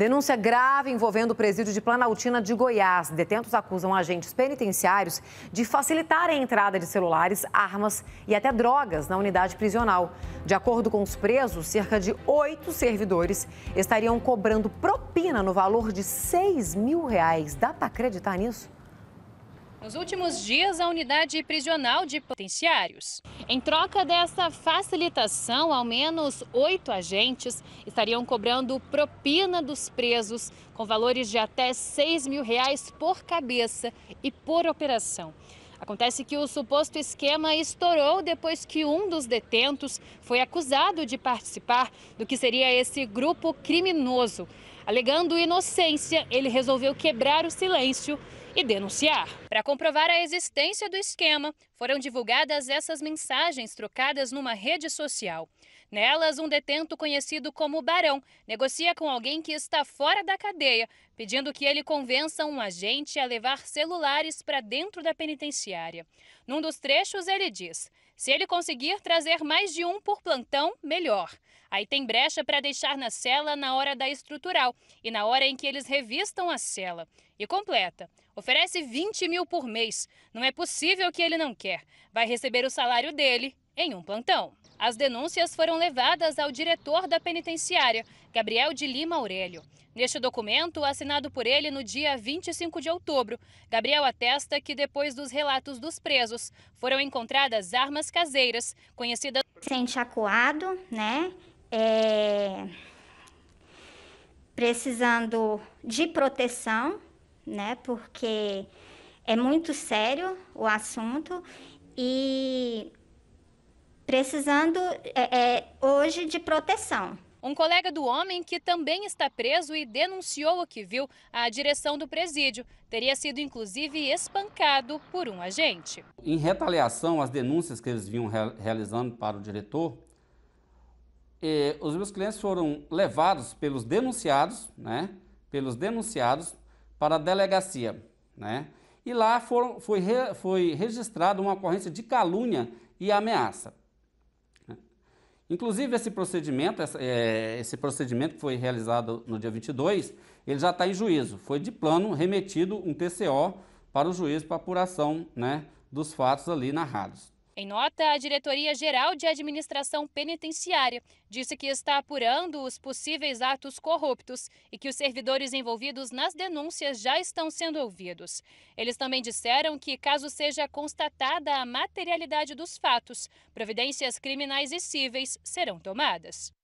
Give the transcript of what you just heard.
Denúncia grave envolvendo o presídio de Planaltina de Goiás. Detentos acusam agentes penitenciários de facilitar a entrada de celulares, armas e até drogas na unidade prisional. De acordo com os presos, cerca de oito servidores estariam cobrando propina no valor de 6 mil reais. Dá para acreditar nisso? nos últimos dias a unidade prisional de potenciários. Em troca dessa facilitação, ao menos oito agentes estariam cobrando propina dos presos, com valores de até 6 mil reais por cabeça e por operação. Acontece que o suposto esquema estourou depois que um dos detentos foi acusado de participar do que seria esse grupo criminoso. Alegando inocência, ele resolveu quebrar o silêncio e denunciar. Para comprovar a existência do esquema, foram divulgadas essas mensagens trocadas numa rede social. Nelas, um detento conhecido como Barão negocia com alguém que está fora da cadeia, pedindo que ele convença um agente a levar celulares para dentro da penitenciária. Num dos trechos, ele diz: se ele conseguir trazer mais de um por plantão, melhor. Aí tem brecha para deixar na cela na hora da estrutural e na hora em que eles revistam a cela. E completa. Oferece 20 mil por mês. Não é possível que ele não quer. Vai receber o salário dele em um plantão. As denúncias foram levadas ao diretor da penitenciária, Gabriel de Lima Aurélio. Neste documento, assinado por ele no dia 25 de outubro, Gabriel atesta que depois dos relatos dos presos, foram encontradas armas caseiras, conhecidas... Sente acuado, né? é, precisando de proteção, né? Porque é muito sério o assunto e precisando é, é, hoje de proteção. Um colega do homem que também está preso e denunciou o que viu à direção do presídio teria sido inclusive espancado por um agente. Em retaliação às denúncias que eles vinham realizando para o diretor, eh, os meus clientes foram levados pelos denunciados, né? Pelos denunciados para a delegacia, né? E lá foram, foi, re, foi registrada uma ocorrência de calúnia e ameaça. Inclusive, esse procedimento, eh, esse procedimento que foi realizado no dia 22, ele já está em juízo. Foi de plano remetido um TCO para o juízo para apuração né, dos fatos ali narrados. Em nota, a Diretoria-Geral de Administração Penitenciária disse que está apurando os possíveis atos corruptos e que os servidores envolvidos nas denúncias já estão sendo ouvidos. Eles também disseram que, caso seja constatada a materialidade dos fatos, providências criminais e cíveis serão tomadas.